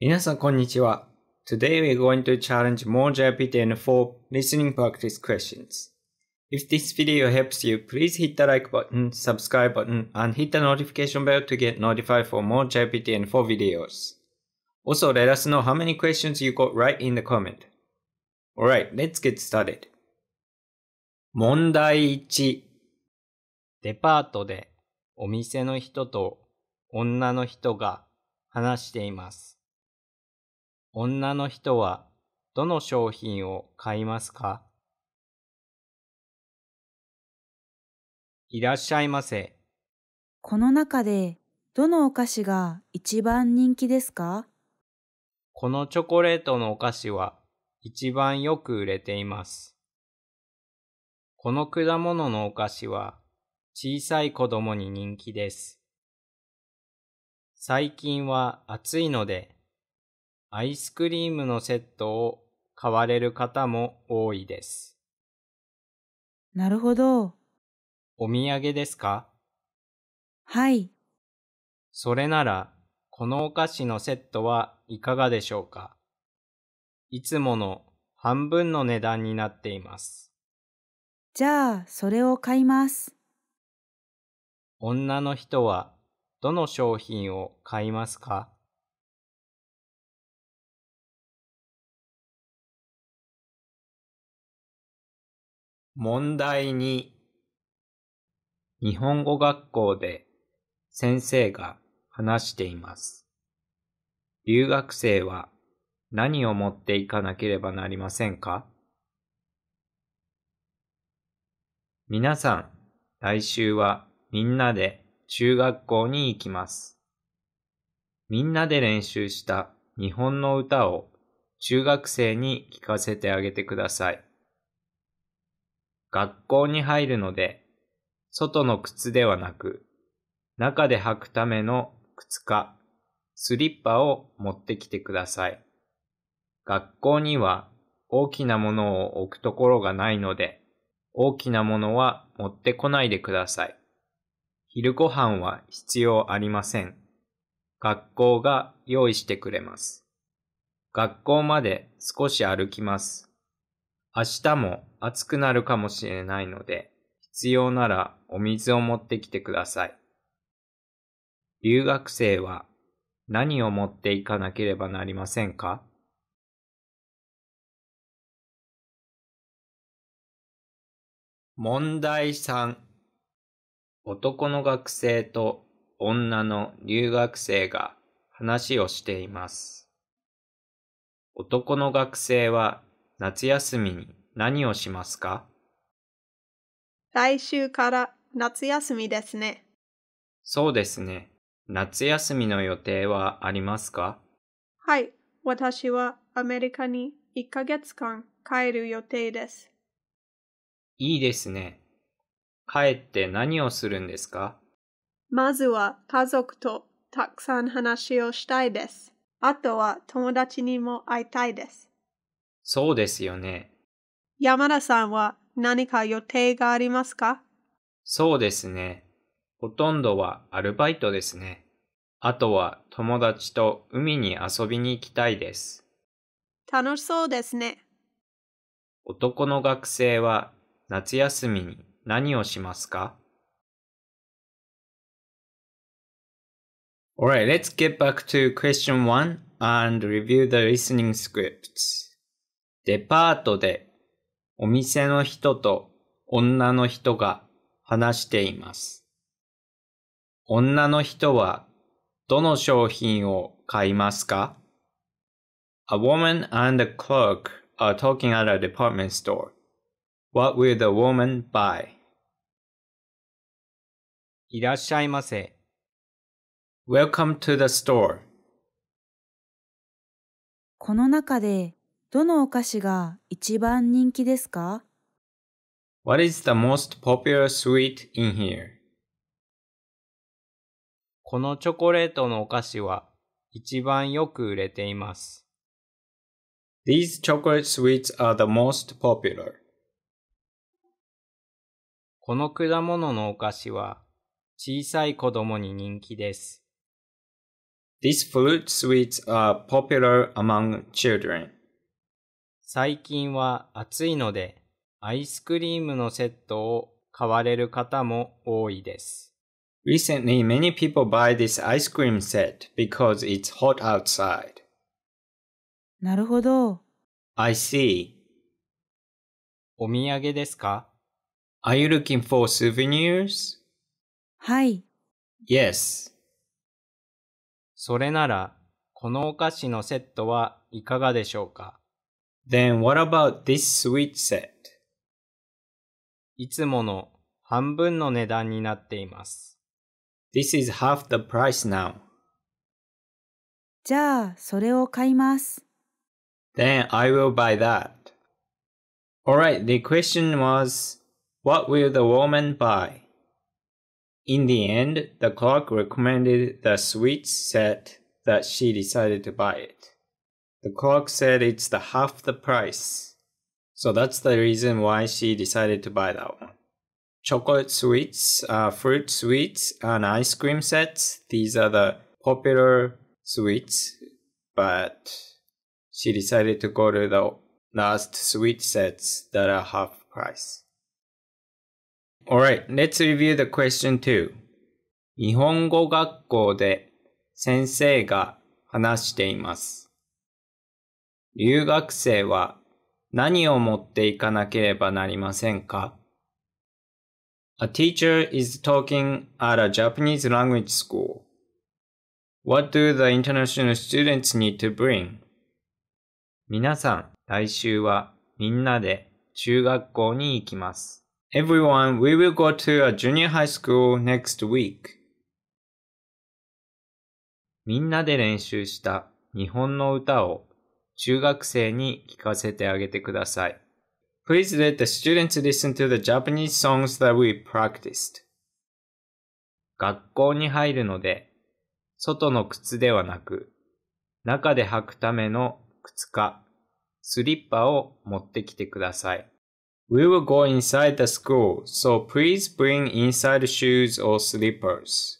皆さん、こんにちは。Today we're going to challenge more JPTN for listening practice questions. If this video helps you, please hit the like button, subscribe button, and hit the notification bell to get notified for more JPTN 4 videos. Also, let us know how many questions you got right in the comment. Alright, let's get started. 問題1デパートでお店の人と女の人が話しています。女の人はどの商品を買いますかいらっしゃいませ。この中でどのお菓子が一番人気ですかこのチョコレートのお菓子は一番よく売れています。この果物のお菓子は小さい子供に人気です。最近は暑いのでアイスクリームのセットを買われる方も多いです。なるほど。お土産ですかはい。それなら、このお菓子のセットはいかがでしょうかいつもの半分の値段になっています。じゃあ、それを買います。女の人はどの商品を買いますか問題2日本語学校で先生が話しています。留学生は何を持っていかなければなりませんか皆さん、来週はみんなで中学校に行きます。みんなで練習した日本の歌を中学生に聞かせてあげてください。学校に入るので、外の靴ではなく、中で履くための靴か、スリッパを持ってきてください。学校には大きなものを置くところがないので、大きなものは持ってこないでください。昼ごはんは必要ありません。学校が用意してくれます。学校まで少し歩きます。明日も暑くなるかもしれないので、必要ならお水を持ってきてください。留学生は何を持っていかなければなりませんか問題3男の学生と女の留学生が話をしています。男の学生は夏休みに何をしますか来週から夏休みですね。そうですね。夏休みの予定はありますかはい、私はアメリカに1ヶ月間帰る予定です。いいですね。帰って何をするんですかまずは家族とたくさん話をしたいです。あとは友達にも会いたいです。そうですよね。山田さんは何か予定がありますかそうですね。ほとんどはアルバイトですね。あとは友達と海に遊びに行きたいです。楽しそうですね。男の学生は夏休みに何をしますか Alright, let's get back to question one and review the listening scripts. デパートでお店の人と女の人が話しています。女の人はどの商品を買いますか ?A woman and a clerk are talking at a department store. What will the woman buy? いらっしゃいませ。Welcome to the store. この中でどのお菓子が一番人気ですか ?What is the most popular sweet in here? このチョコレートのお菓子は一番よく売れています。These chocolate sweets are the most popular. この果物のお菓子は小さい子供に人気です。These fruit sweets are popular among children. 最近は暑いので、アイスクリームのセットを買われる方も多いです。Recently, many people buy this ice cream set because it's hot outside. なるほど。I see. お土産ですか Are you looking for souvenirs? はい。Yes. それなら、このお菓子のセットはいかがでしょうか Then what about this sweet set? いつもの半分の値段になっています。This is half the price now. じゃあ、それを買います。Then I will buy that. Alright, the question was, what will the woman buy? In the end, the clerk recommended the sweet set that she decided to buy it. The clerk said it's the half the price. So that's the reason why she decided to buy that one. Chocolate sweets, uh, fruit sweets, and ice cream sets. These are the popular sweets, but she decided to go to the last sweet sets that are half price. Alright, let's review the question 2. 日本語学校で先生が話しています。留学生は何を持っていかなければなりませんか ?A teacher is talking at a Japanese language school. What do the international students need to bring? 皆さん、来週はみんなで中学校に行きます。Everyone, we will go to a junior high school next week. みんなで練習した日本の歌を中学生に聞かせてあげてください。Please let the students listen to the Japanese songs that we practiced. 学校に入るので、外の靴ではなく、中で履くための靴か、スリッパを持ってきてください。We will go inside the school, so please bring inside shoes or slippers.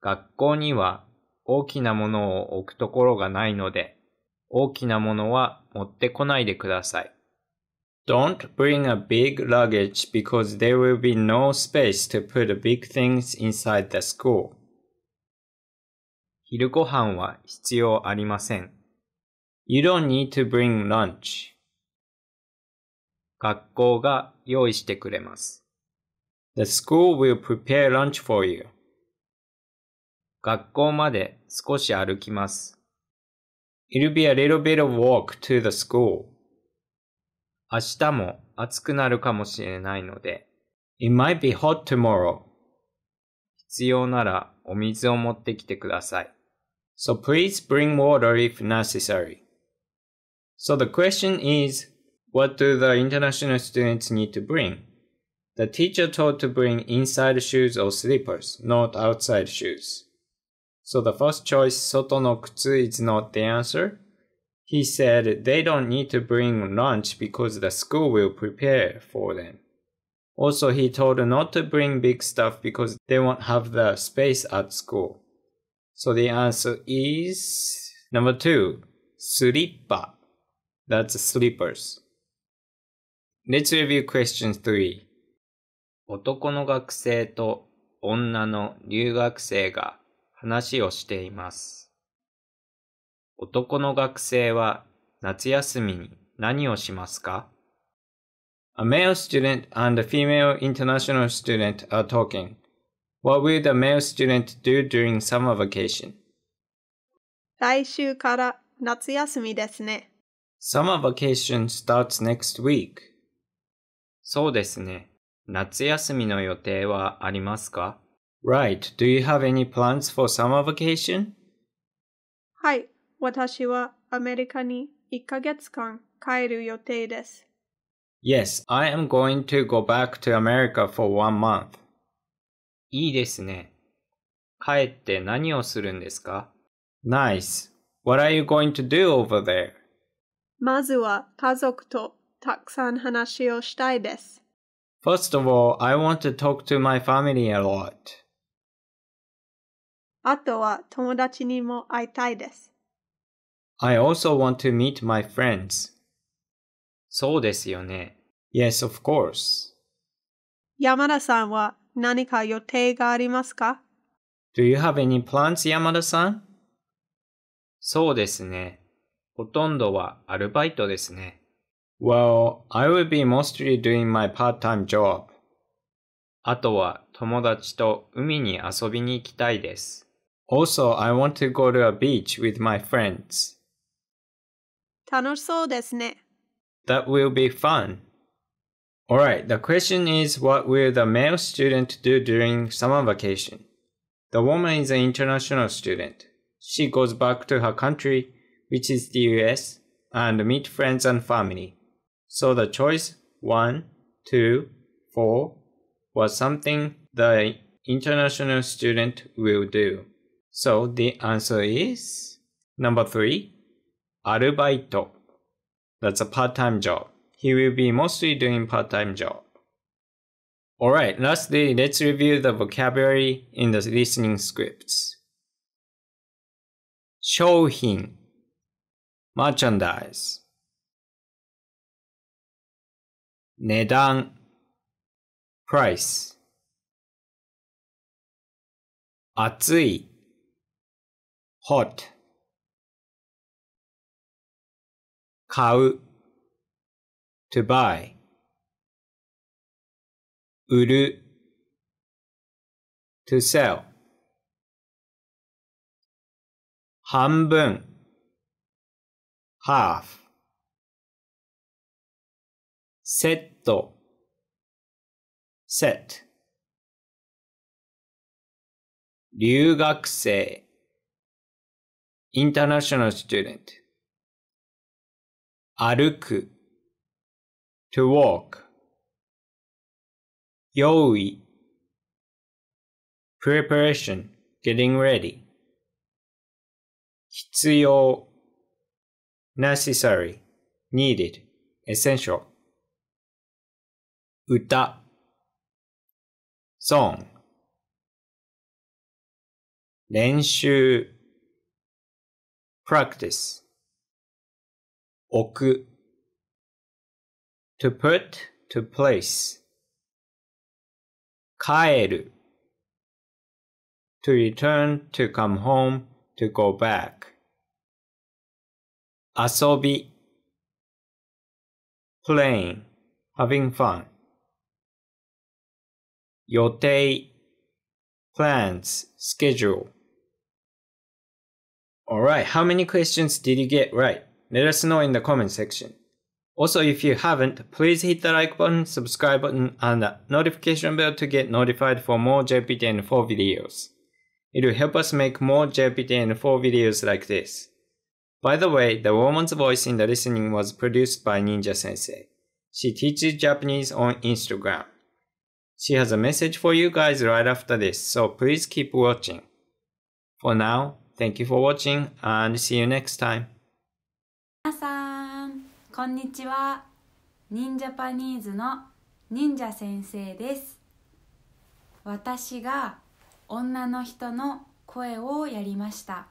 学校には大きなものを置くところがないので、大きなものは持ってこないでください。Don't bring a big luggage because there will be no space to put big things inside the school. 昼ご飯は必要ありません。You don't need to bring lunch. 学校が用意してくれます。The school will prepare lunch for you. 学校まで少し歩きます。It'll be a little bit of walk to the school. 明日も暑くなるかもしれないので。It might be hot tomorrow. 必要ならお水を持ってきてください。So please bring water if necessary. So the question is, what do the international students need to bring? The teacher told to bring inside shoes or slippers, not outside shoes. So the first choice, Soto no kutsu, is not the answer. He said they don't need to bring lunch because the school will prepare for them. Also, he told not to bring big stuff because they won't have the space at school. So the answer is number two, slipper. That's slippers. Let's review question three. 男の学生と女の留学生が話をしています。男の学生は夏休みに何をしますか A male student and a female international student are talking. What will the male student do during summer vacation? 来週から夏休みですね。Summer vacation starts next week. そうですね。夏休みの予定はありますか Right. Do you have any plans for summer vacation? はい。私はアメリカに1ヶ月間帰る予定です。Yes, I am going to go back to America for one month. いいですね。帰って何をするんですか ?Nice. What are you going to do over there? まずは家族とたくさん話をしたいです。First of all, I want to talk to my family a lot. あとは友達にも会いたいです。I also want to meet my friends. そうですよね。Yes, of course. 山田さんは何か予定がありますか ?Do you have any plans, 山田さんそうですね。ほとんどはアルバイトですね。Well, I will be mostly doing my part-time job. あとは友達と海に遊びに行きたいです。Also, I want to go to a beach with my friends. That will be fun. Alright, the question is what will the male student do during summer vacation? The woman is an international student. She goes back to her country, which is the US, and meet friends and family. So the choice 1, 2, 4 was something the international student will do. So the answer is number three, arubaito. That's a part-time job. He will be mostly doing part-time job. Alright, lastly, let's review the vocabulary in the listening scripts. 商品 merchandise 値段 price 暑い hot 買う to buy 売る to sell 半分 half セット set 留学生 international student 歩く to walk 用意 preparation getting ready 必要 necessary needed essential 歌 song 練習 practice. 置く to put, to place. 帰る to return, to come home, to go back. 遊び playing, having fun. 予定 plans, schedule. Alright, how many questions did you get right? Let us know in the comment section. Also, if you haven't, please hit the like button, subscribe button, and the notification bell to get notified for more JPTN4 videos. It will help us make more JPTN4 videos like this. By the way, the woman's voice in the listening was produced by Ninja Sensei. She teaches Japanese on Instagram. She has a message for you guys right after this, so please keep watching. For now, Thank you for watching and see you next time. 皆さん、こんにちは。忍者パニーズの忍者先生です。私が女の人の声をやりました。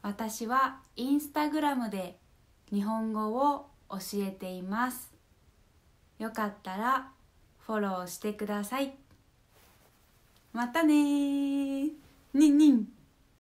私はインスタグラムで日本語を教えています。よかったらフォローしてください。またねにんにん。